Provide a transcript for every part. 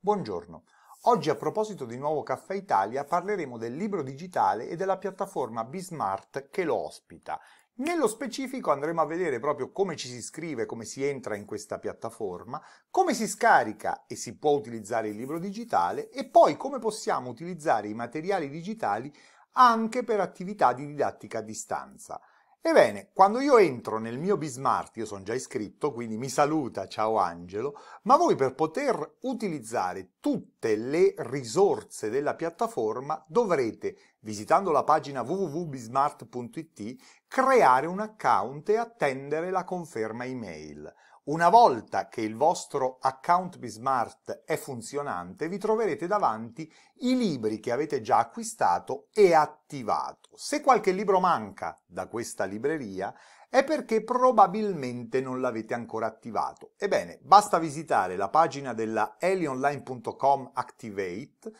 Buongiorno. Oggi a proposito di Nuovo Caffè Italia parleremo del libro digitale e della piattaforma Bismart che lo ospita. Nello specifico andremo a vedere proprio come ci si scrive, come si entra in questa piattaforma, come si scarica e si può utilizzare il libro digitale e poi come possiamo utilizzare i materiali digitali anche per attività di didattica a distanza. Ebbene, quando io entro nel mio Bismart, io sono già iscritto, quindi mi saluta, ciao Angelo, ma voi per poter utilizzare tutte le risorse della piattaforma dovrete, visitando la pagina www.bismart.it, creare un account e attendere la conferma email. Una volta che il vostro account Bismart è funzionante, vi troverete davanti i libri che avete già acquistato e attivato. Se qualche libro manca da questa libreria, è perché probabilmente non l'avete ancora attivato. Ebbene, basta visitare la pagina della elionline.com Activate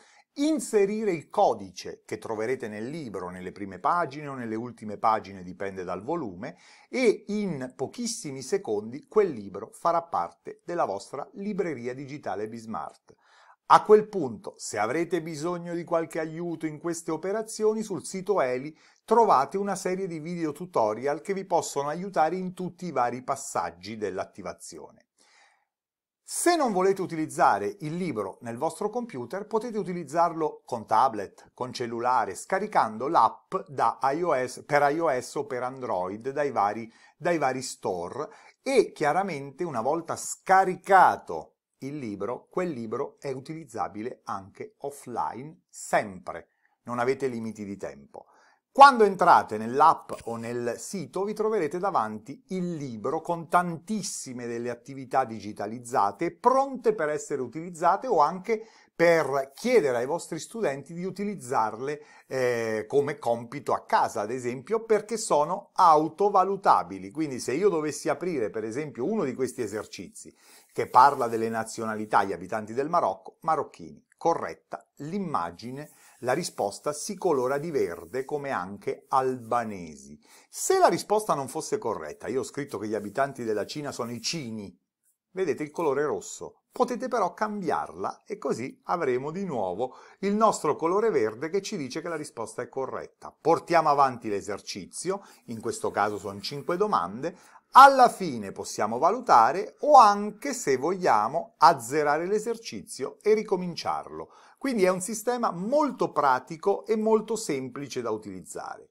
inserire il codice che troverete nel libro, nelle prime pagine o nelle ultime pagine, dipende dal volume, e in pochissimi secondi quel libro farà parte della vostra libreria digitale Bismart. A quel punto, se avrete bisogno di qualche aiuto in queste operazioni, sul sito Eli trovate una serie di video tutorial che vi possono aiutare in tutti i vari passaggi dell'attivazione. Se non volete utilizzare il libro nel vostro computer, potete utilizzarlo con tablet, con cellulare, scaricando l'app iOS, per iOS o per Android dai vari, dai vari store e chiaramente una volta scaricato il libro, quel libro è utilizzabile anche offline, sempre. Non avete limiti di tempo. Quando entrate nell'app o nel sito vi troverete davanti il libro con tantissime delle attività digitalizzate pronte per essere utilizzate o anche per chiedere ai vostri studenti di utilizzarle eh, come compito a casa, ad esempio, perché sono autovalutabili. Quindi se io dovessi aprire, per esempio, uno di questi esercizi che parla delle nazionalità, gli abitanti del Marocco, marocchini, corretta l'immagine la risposta si colora di verde come anche albanesi. Se la risposta non fosse corretta, io ho scritto che gli abitanti della Cina sono i cini, vedete il colore rosso. Potete però cambiarla e così avremo di nuovo il nostro colore verde che ci dice che la risposta è corretta. Portiamo avanti l'esercizio, in questo caso sono 5 domande, alla fine possiamo valutare o anche, se vogliamo, azzerare l'esercizio e ricominciarlo. Quindi è un sistema molto pratico e molto semplice da utilizzare.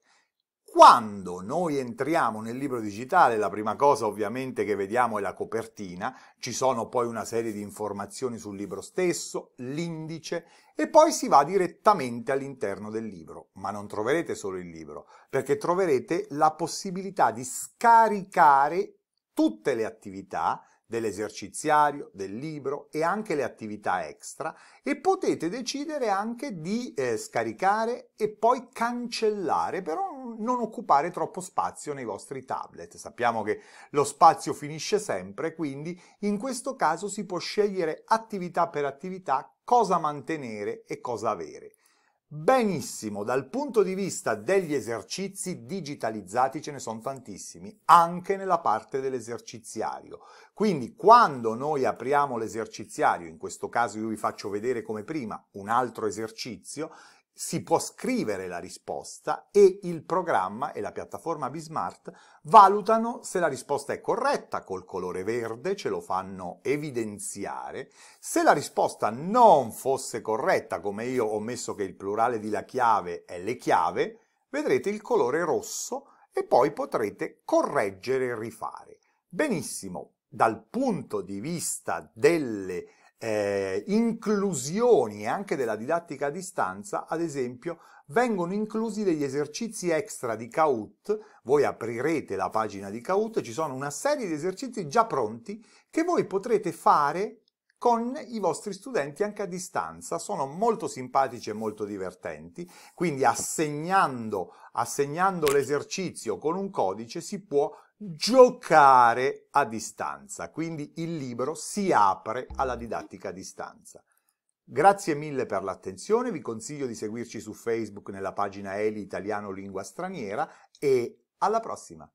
Quando noi entriamo nel libro digitale, la prima cosa ovviamente che vediamo è la copertina, ci sono poi una serie di informazioni sul libro stesso, l'indice e poi si va direttamente all'interno del libro. Ma non troverete solo il libro, perché troverete la possibilità di scaricare tutte le attività dell'eserciziario, del libro e anche le attività extra e potete decidere anche di eh, scaricare e poi cancellare, però non occupare troppo spazio nei vostri tablet. Sappiamo che lo spazio finisce sempre, quindi in questo caso si può scegliere attività per attività cosa mantenere e cosa avere. Benissimo, dal punto di vista degli esercizi digitalizzati ce ne sono tantissimi, anche nella parte dell'eserciziario. Quindi quando noi apriamo l'eserciziario, in questo caso io vi faccio vedere come prima un altro esercizio, si può scrivere la risposta e il programma e la piattaforma Bismart valutano se la risposta è corretta col colore verde, ce lo fanno evidenziare. Se la risposta non fosse corretta, come io ho messo che il plurale di la chiave è le chiave, vedrete il colore rosso e poi potrete correggere e rifare. Benissimo, dal punto di vista delle eh, inclusioni anche della didattica a distanza, ad esempio, vengono inclusi degli esercizi extra di Kahoot. Voi aprirete la pagina di Kahoot, ci sono una serie di esercizi già pronti che voi potrete fare con i vostri studenti anche a distanza. Sono molto simpatici e molto divertenti, quindi assegnando, assegnando l'esercizio con un codice si può giocare a distanza. Quindi il libro si apre alla didattica a distanza. Grazie mille per l'attenzione, vi consiglio di seguirci su Facebook nella pagina Eli Italiano Lingua Straniera e alla prossima!